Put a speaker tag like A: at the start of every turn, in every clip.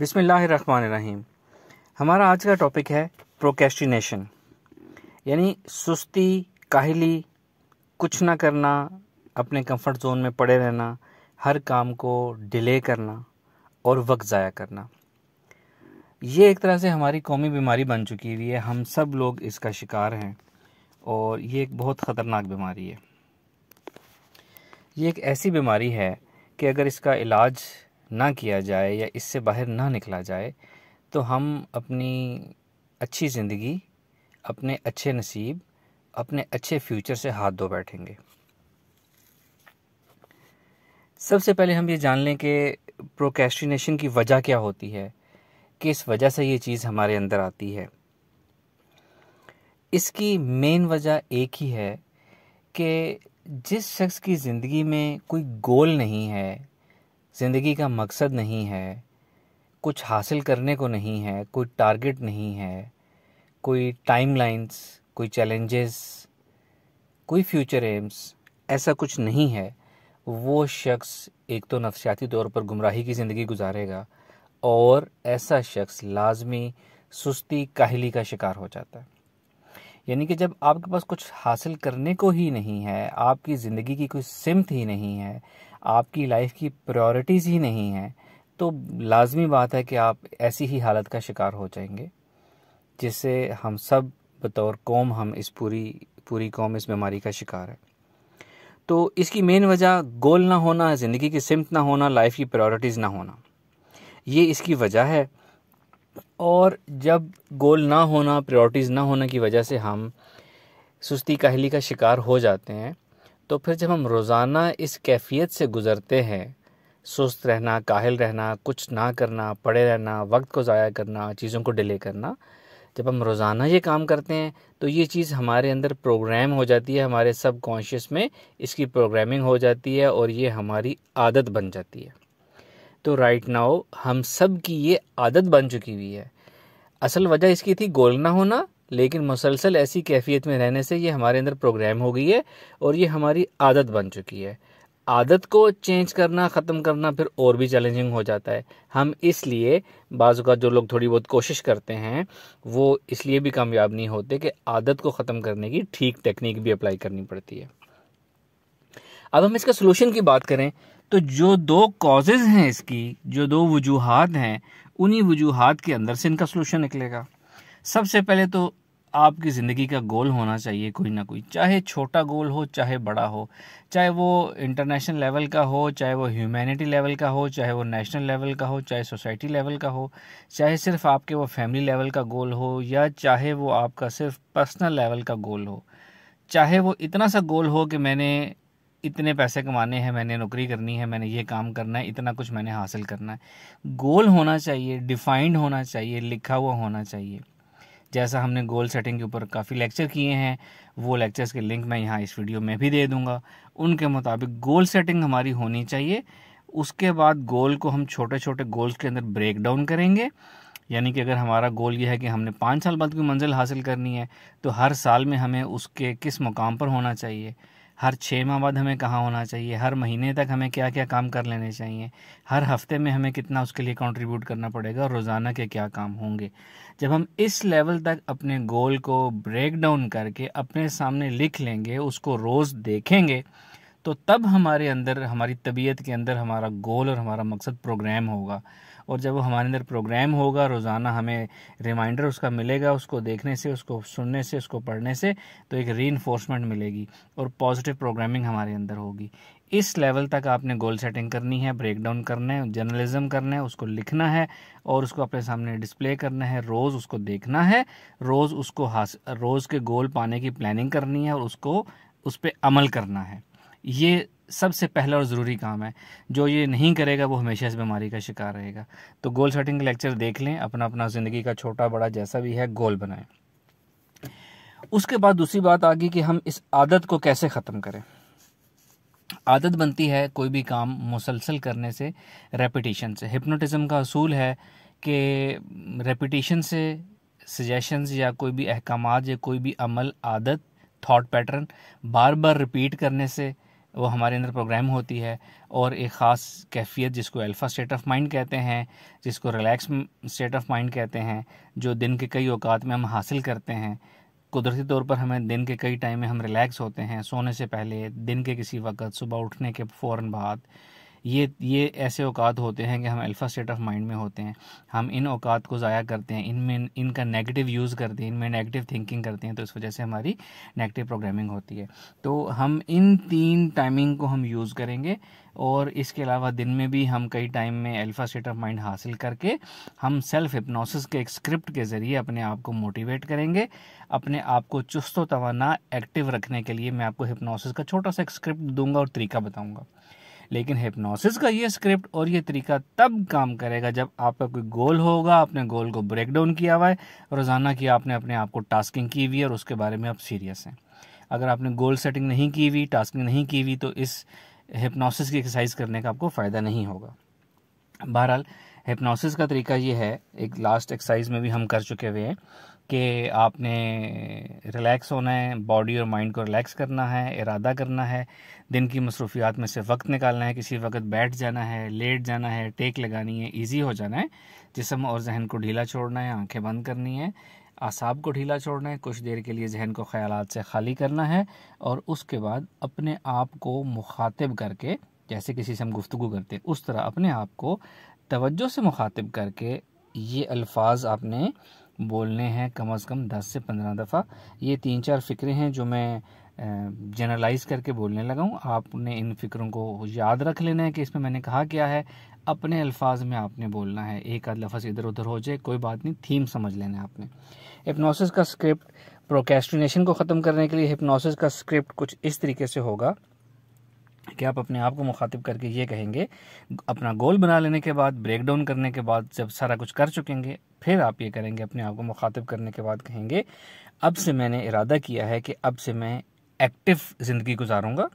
A: बिसमीम हमारा आज का टॉपिक है प्रोकेस्टिनेशन यानी सुस्ती काहली कुछ ना करना अपने कंफर्ट जोन में पड़े रहना हर काम को डिले करना और वक्त ज़ाया करना ये एक तरह से हमारी कौमी बीमारी बन चुकी हुई है हम सब लोग इसका शिकार हैं और ये एक बहुत ख़तरनाक बीमारी है ये एक ऐसी बीमारी है कि अगर इसका इलाज ना किया जाए या इससे बाहर ना निकला जाए तो हम अपनी अच्छी ज़िंदगी अपने अच्छे नसीब अपने अच्छे फ्यूचर से हाथ धो बैठेंगे सबसे पहले हम ये जान लें कि प्रोकेस्टिनेशन की वजह क्या होती है किस वजह से ये चीज़ हमारे अंदर आती है इसकी मेन वजह एक ही है कि जिस शख्स की ज़िंदगी में कोई गोल नहीं है ज़िंदगी का मकसद नहीं है कुछ हासिल करने को नहीं है कोई टारगेट नहीं है कोई टाइमलाइंस कोई चैलेंजेस कोई फ्यूचर एम्स ऐसा कुछ नहीं है वो शख्स एक तो नफसियाती तौर पर गुमराही की ज़िंदगी गुजारेगा और ऐसा शख्स लाजमी सुस्ती काहली का शिकार हो जाता है यानी कि जब आपके पास कुछ हासिल करने को ही नहीं है आपकी ज़िंदगी की कोई सिमत ही नहीं है आपकी लाइफ की प्रायोरिटीज़ ही नहीं है तो लाजमी बात है कि आप ऐसी ही हालत का शिकार हो जाएंगे जिससे हम सब बतौर कौम हम इस पूरी पूरी कौम इस बीमारी का शिकार है तो इसकी मेन वजह गोल ना होना ज़िंदगी की सिमत ना होना लाइफ की प्रायोरिटीज़ ना होना ये इसकी वजह है और जब गोल ना होना प्रायोरिटीज़ ना होने की वजह से हम सुस्ती काहली का शिकार हो जाते हैं तो फिर जब हम रोज़ाना इस कैफियत से गुज़रते हैं सुस्त रहना काहिल रहना कुछ ना करना पड़े रहना वक्त को ज़ाया करना चीज़ों को डिले करना जब हम रोज़ाना ये काम करते हैं तो ये चीज़ हमारे अंदर प्रोग्राम हो जाती है हमारे सब कॉन्शियस में इसकी प्रोग्रामिंग हो जाती है और ये हमारी आदत बन जाती है तो राइट नाउ हम सब की ये आदत बन चुकी हुई है असल वजह इसकी थी गोल ना होना लेकिन मुसलसल ऐसी कैफियत में रहने से ये हमारे अंदर प्रोग्राम हो गई है और ये हमारी आदत बन चुकी है आदत को चेंज करना ख़त्म करना फिर और भी चैलेंजिंग हो जाता है हम इसलिए बाज़ का जो लोग थोड़ी बहुत कोशिश करते हैं वो इसलिए भी कामयाब नहीं होते कि आदत को ख़त्म करने की ठीक टेक्निक भी अप्लाई करनी पड़ती है अब हम इसका सलूशन की बात करें तो जो दो कॉजेज़ हैं इसकी जो दो वजूहत हैं उन्हीं वजूहत के अंदर से इनका सोलूशन निकलेगा सबसे पहले तो आपकी ज़िंदगी का गोल होना चाहिए कोई ना कोई चाहे छोटा गोल हो चाहे बड़ा हो चाहे वो इंटरनेशनल लेवल का हो चाहे वो ह्यूमैनिटी लेवल का हो चाहे वो नेशनल लेवल का हो चाहे सोसाइटी लेवल का हो चाहे सिर्फ आपके वो फैमिली लेवल का गोल हो या चाहे वो आपका सिर्फ पर्सनल लेवल का गोल हो चाहे वो इतना सा गोल हो कि मैंने इतने पैसे कमाने हैं मैंने नौकरी करनी है मैंने ये काम करना है इतना कुछ मैंने हासिल करना है गोल होना चाहिए डिफाइंड होना चाहिए लिखा हुआ होना चाहिए जैसा हमने गोल सेटिंग के ऊपर काफ़ी लेक्चर किए हैं वो लेक्चर्स के लिंक मैं यहाँ इस वीडियो में भी दे दूँगा उनके मुताबिक गोल सेटिंग हमारी होनी चाहिए उसके बाद गोल को हम छोटे छोटे गोल्स के अंदर ब्रेक डाउन करेंगे यानी कि अगर हमारा गोल यह है कि हमने पाँच साल बाद कोई मंजिल हासिल करनी है तो हर साल में हमें उसके किस मुकाम पर होना चाहिए हर छः माह बाद हमें कहाँ होना चाहिए हर महीने तक हमें क्या क्या काम कर लेने चाहिए हर हफ्ते में हमें कितना उसके लिए कंट्रीब्यूट करना पड़ेगा और रोज़ाना के क्या काम होंगे जब हम इस लेवल तक अपने गोल को ब्रेक डाउन करके अपने सामने लिख लेंगे उसको रोज़ देखेंगे तो तब हमारे अंदर हमारी तबीयत के अंदर हमारा गोल और हमारा मकसद प्रोग्राम होगा और जब वो हमारे अंदर प्रोग्राम होगा रोज़ाना हमें रिमाइंडर उसका मिलेगा उसको देखने से उसको सुनने से उसको पढ़ने से तो एक री मिलेगी और पॉजिटिव प्रोग्रामिंग हमारे अंदर होगी इस लेवल तक आपने गोल सेटिंग करनी है ब्रेक डाउन करना है जर्नलिज्म करना है उसको लिखना है और उसको अपने सामने डिस्प्ले करना है रोज़ उसको देखना है रोज़ उसको हास रोज़ के गोल पाने की प्लानिंग करनी है और उसको उस पर अमल करना है ये सबसे पहला और ज़रूरी काम है जो ये नहीं करेगा वो हमेशा इस बीमारी का शिकार रहेगा तो गोल सेटिंग लेक्चर देख लें अपना अपना ज़िंदगी का छोटा बड़ा जैसा भी है गोल बनाएं उसके बाद दूसरी बात आ गई कि हम इस आदत को कैसे ख़त्म करें आदत बनती है कोई भी काम मुसलसल करने से रेपिटेशन से हिपनोटिज़म का असूल है कि रेपिटेशन से सजेशंस या कोई भी अहकाम या कोई भी अमल आदत थाट पैटर्न बार बार रिपीट करने से वो हमारे अंदर प्रोग्राम होती है और एक ख़ास कैफियत जिसको अल्फ़ा स्टेट ऑफ माइंड कहते हैं जिसको रिलैक्स स्टेट ऑफ माइंड कहते हैं जो दिन के कई अवकात में हम हासिल करते हैं कुदरती तौर पर हमें दिन के कई टाइम में हम रिलैक्स होते हैं सोने से पहले दिन के किसी वक्त सुबह उठने के फ़ौर बाद ये ये ऐसे औकात होते हैं कि हम अल्फ़ा स्टेट ऑफ माइंड में होते हैं हम इन औकात को ज़ाया करते हैं इनमें इनका नेगेटिव यूज़ करते हैं इनमें नेगेटिव थिंकिंग करते हैं तो इस वजह से हमारी नेगेटिव प्रोग्रामिंग होती है तो हम इन तीन टाइमिंग को हम यूज़ करेंगे और इसके अलावा दिन में भी हम कई टाइम में अल्फ़ा स्टेट ऑफ माइंड हासिल करके हम सेल्फ हिप्नोसिस के एक स्क्रिप्ट के ज़रिए अपने आप को मोटिवेट करेंगे अपने आप को चुस्त व एक्टिव रखने के लिए मैं आपको हिप्नोसिस का छोटा सा एक स्क्रिप्ट दूंगा और तरीका बताऊँगा लेकिन हिप्नोसिस का ये स्क्रिप्ट और ये तरीका तब काम करेगा जब आपका कोई गोल होगा आपने गोल को ब्रेक डाउन किया हुआ है रोज़ाना की आपने अपने आप को टास्किंग की हुई है और उसके बारे में आप सीरियस हैं अगर आपने गोल सेटिंग नहीं की हुई टास्किंग नहीं की हुई तो इस हिप्नोसिस की एक्सरसाइज करने का आपको फ़ायदा नहीं होगा बहरहाल हिप्नोसिस का तरीका ये है एक लास्ट एक्सरसाइज में भी हम कर चुके हुए हैं कि आपने रिलैक्स होना है बॉडी और माइंड को रिलैक्स करना है इरादा करना है दिन की मसरूफियात में से वक्त निकालना है किसी वक्त बैठ जाना है लेट जाना है टेक लगानी है इजी हो जाना है जिसम और जहन को ढीला छोड़ना है आंखें बंद करनी है आसाब को ढीला छोड़ना है कुछ देर के लिए जहन को ख्याल से खाली करना है और उसके बाद अपने आप को मुखातिब करके जैसे किसी से हम गुफ्तु करते हैं उस तरह अपने आप को तोज्जो से मुखातिब करके ये अल्फाज आपने बोलने हैं कम अज़ कम दस से पंद्रह दफ़ा ये तीन चार फ़िक्रे हैं जो मैं जनरलाइज करके बोलने लगा हूँ आपने इन फ़िक्रों को याद रख लेना है कि इसमें मैंने कहा क्या है अपने अल्फाज में आपने बोलना है एक आध लफ्ज़ इधर उधर हो जाए कोई बात नहीं थीम समझ लेना है आपने हिप्नोसिस का स्क्रिप्ट प्रोकेस्टिनेशन को ख़त्म करने के लिए हिप्नोसिस का स्क्रिप्ट कुछ इस तरीके से होगा कि आप अपने आप को मुखातिब करके ये कहेंगे अपना गोल बना लेने के बाद ब्रेक डाउन करने के बाद जब सारा कुछ कर चुकेंगे फिर आप ये करेंगे अपने आप को मुखातिब करने के बाद कहेंगे अब से मैंने इरादा किया है कि अब से मैं एक्टिव ज़िंदगी गुजारूंगा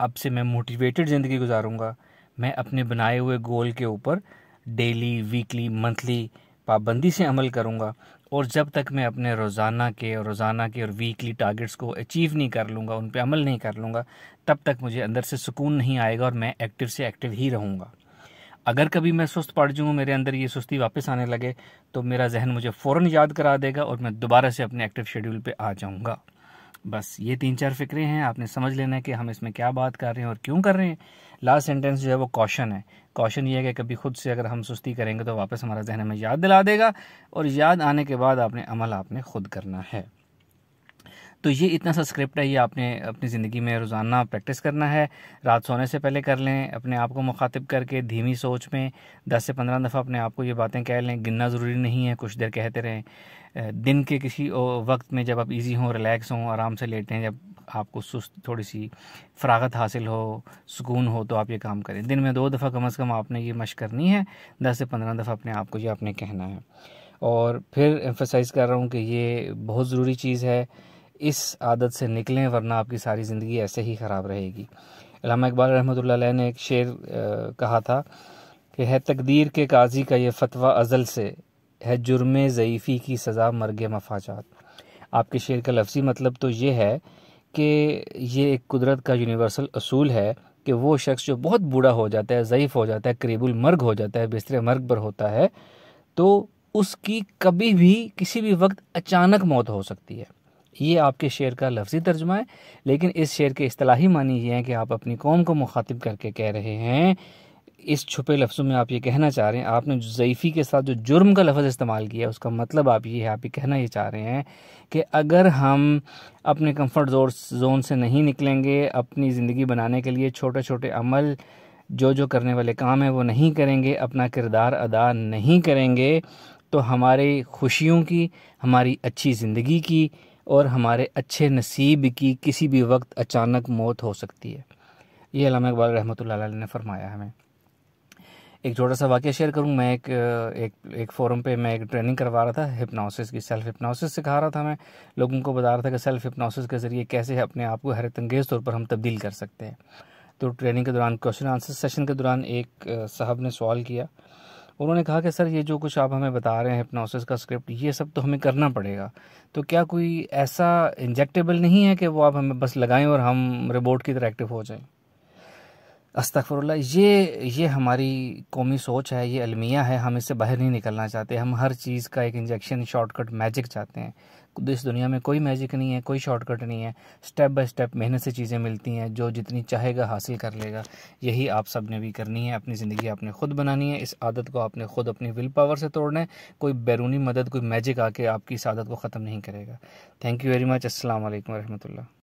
A: अब से मैं मोटिवेटेड ज़िंदगी गुजारूंगा मैं अपने बनाए हुए गोल के ऊपर डेली वीकली मंथली पाबंदी से अमल करूंगा और जब तक मैं अपने रोज़ाना के और रोज़ाना के और वीकली टारगेट्स को अचीव नहीं कर लूँगा उन पर अमल नहीं कर लूँगा तब तक मुझे अंदर से सुकून नहीं आएगा और मैं एक्टिव से एक्टिव ही रहूँगा अगर कभी मैं सुस्त पड़ जाऊँ मेरे अंदर ये सुस्ती वापस आने लगे तो मेरा जहन मुझे फ़ौर याद करा देगा और मैं दोबारा से अपने एक्टिव शेड्यूल पर आ जाऊँगा बस ये तीन चार फिक्रे हैं आपने समझ लेना है कि हम इसमें क्या बात कर रहे हैं और क्यों कर रहे हैं लास्ट सेंटेंस जो है वो कॉशन है कॉशन ये है कि कभी खुद से अगर हम सुस्ती करेंगे तो वापस हमारा जहन हमें याद दिला देगा और याद आने के बाद आपने अमल आपने खुद करना है तो ये इतना सा स्क्रिप्ट है ये आपने अपनी ज़िंदगी में रोज़ाना प्रैक्टिस करना है रात सोने से पहले कर लें अपने आप को मुखातिब करके धीमी सोच में दस से पंद्रह दफ़ा अपने आप को ये बातें कह लें गिनना ज़रूरी नहीं है कुछ देर कहते रहें दिन के किसी वक्त में जब आप ईजी हों रिलैक्स हों आराम से लेटें जब आपको सुस्त थोड़ी सी फ़रागत हासिल हो सुकून हो तो आप ये काम करें दिन में दो दफ़ा कम अज़ कम आपने ये मश करनी है दस से पंद्रह दफ़ा अपने आप को ये आपने कहना है और फिर एम्फोसाइज़ कर रहा हूँ कि ये बहुत ज़रूरी चीज़ है इस आदत से निकलें वरना आपकी सारी ज़िंदगी ऐसे ही ख़राब रहेगी अलामा इकबाल रहमत ने एक शेर कहा था कि है तकदीर के काजी का ये फतवा अज़ल से है जुर्म ज़यीफ़ी की सज़ा मरग मफाजात आपके शेर का लफ्जी मतलब तो ये है कि ये एक कुदरत का यूनिवर्सल असूल है कि वो शख्स जो बहुत बूढ़ा हो जाता है ज़यीफ़ हो जाता है करीबुल मर्ग हो जाता है बिस्तर मर्ग पर होता है तो उसकी कभी भी किसी भी वक्त अचानक मौत हो सकती है ये आपके शेर का लफ्ज़ी तर्जुमा है लेकिन इस शेर के अतलाही मानी ये है कि आप अपनी कौम को मुखातिब करके कह रहे हैं इस छुपे लफ्ज़ों में आप ये कहना चाह रहे हैं आपने ज़यफ़ी के साथ जो जुर्म का लफ्ज़ इस्तेमाल किया उसका मतलब आप ये है आप ये कहना ये चाह रहे हैं कि अगर हम अपने कंफर्ट जोर जोन से नहीं निकलेंगे अपनी ज़िंदगी बनाने के लिए छोटे छोटे अमल जो जो करने वाले काम हैं वो नहीं करेंगे अपना किरदार अदा नहीं करेंगे तो हमारे खुशियों की हमारी अच्छी ज़िंदगी की और हमारे अच्छे नसीब की किसी भी वक्त अचानक मौत हो सकती है ये अलामा इकबाल रहमत ने फरमाया हमें एक छोटा सा वाक्य शेयर करूँ मैं एक एक एक फोरम पे मैं एक ट्रेनिंग करवा रहा था हिप्नोसिस की सेल्फ हिप्नोसिस सिखा रहा था मैं लोगों को बता रहा था कि सेल्फ हिप्नोसिस के ज़रिए कैसे अपने आप को हैरत अंगेज़ तौर पर हम तब्दील कर सकते हैं तो ट्रेनिंग के दौरान क्वेश्चन आंसर सेशन के दौरान एक साहब ने सवाल किया उन्होंने कहा कि सर ये जो कुछ आप हमें बता रहे हैं हिप्नोसिस का स्क्रिप्ट ये सब तो हमें करना पड़ेगा तो क्या कोई ऐसा इंजेक्टेबल नहीं है कि वो आप हमें बस लगाएं और हम रिबोट की तरह एक्टिव हो जाएं अस्तफरल ये ये हमारी कौमी सोच है ये अलमिया है हम इससे बाहर नहीं निकलना चाहते हम हर चीज़ का एक इंजेक्शन शॉर्टकट मैजिक चाहते हैं इस दुनिया में कोई मैजिक नहीं है कोई शॉर्टकट नहीं है स्टेप बाय स्टेप मेहनत से चीज़ें मिलती हैं जो जितनी चाहेगा हासिल कर लेगा यही आप सब ने भी करनी है अपनी ज़िंदगी आपने खुद बनानी है इस आदत को आपने खुद अपनी विल पावर से तोड़ना है कोई बैरूनी मदद कोई मैजिक आके आपकी इस आदत को ख़त्म नहीं करेगा थैंक यू वेरी मच असल वरहमल